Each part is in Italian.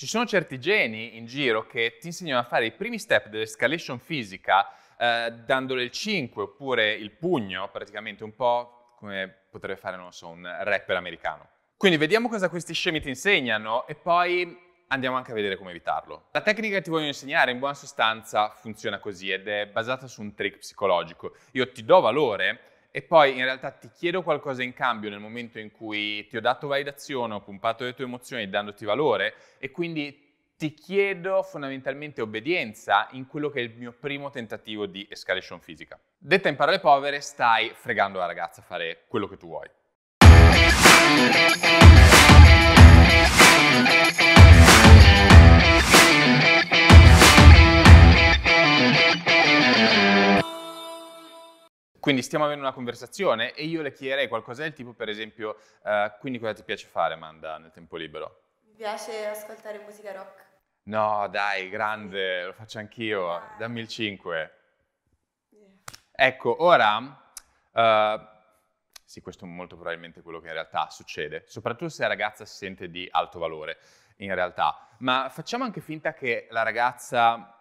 Ci sono certi geni in giro che ti insegnano a fare i primi step dell'escalation fisica eh, dandole il 5 oppure il pugno, praticamente un po' come potrebbe fare, non so, un rapper americano. Quindi vediamo cosa questi scemi ti insegnano e poi andiamo anche a vedere come evitarlo. La tecnica che ti voglio insegnare in buona sostanza funziona così ed è basata su un trick psicologico. Io ti do valore e poi in realtà ti chiedo qualcosa in cambio nel momento in cui ti ho dato validazione, ho pompato le tue emozioni dandoti valore e quindi ti chiedo fondamentalmente obbedienza in quello che è il mio primo tentativo di escalation fisica. Detta in parole povere, stai fregando la ragazza a fare quello che tu vuoi. Quindi stiamo avendo una conversazione e io le chiederei qualcosa del tipo, per esempio, eh, quindi cosa ti piace fare, Amanda, nel tempo libero? Mi piace ascoltare musica rock. No, dai, grande, lo faccio anch'io, dammi il 5. Yeah. Ecco, ora, eh, sì, questo è molto probabilmente quello che in realtà succede, soprattutto se la ragazza si sente di alto valore, in realtà. Ma facciamo anche finta che la ragazza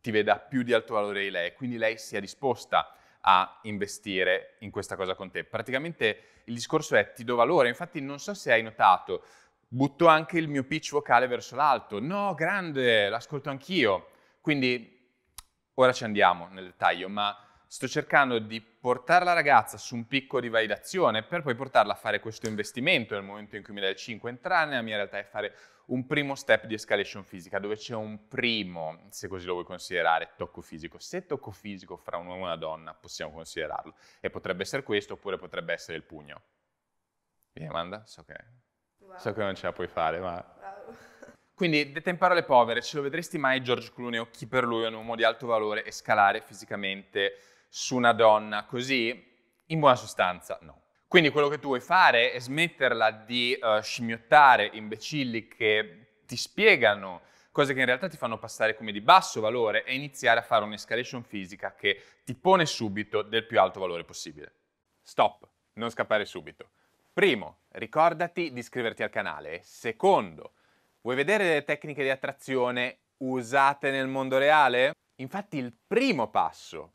ti veda più di alto valore di lei, quindi lei sia disposta a investire in questa cosa con te. Praticamente il discorso è ti do valore, infatti non so se hai notato, butto anche il mio pitch vocale verso l'alto, no grande, l'ascolto anch'io, quindi ora ci andiamo nel dettaglio, ma sto cercando di portare la ragazza su un picco di validazione per poi portarla a fare questo investimento nel momento in cui mi dà il 5, entrare nella mia realtà e fare un primo step di escalation fisica, dove c'è un primo, se così lo vuoi considerare, tocco fisico. Se tocco fisico fra un uomo e una donna, possiamo considerarlo. E potrebbe essere questo, oppure potrebbe essere il pugno. Vieni Amanda, so che, wow. so che non ce la puoi fare, ma... Quindi, detta in parole povere, ce lo vedresti mai George Clooney o chi per lui è un uomo di alto valore e scalare fisicamente su una donna così, in buona sostanza no. Quindi quello che tu vuoi fare è smetterla di uh, scimmiottare imbecilli che ti spiegano cose che in realtà ti fanno passare come di basso valore e iniziare a fare un'escalation fisica che ti pone subito del più alto valore possibile. Stop, non scappare subito. Primo, ricordati di iscriverti al canale. Secondo, vuoi vedere delle tecniche di attrazione usate nel mondo reale? Infatti il primo passo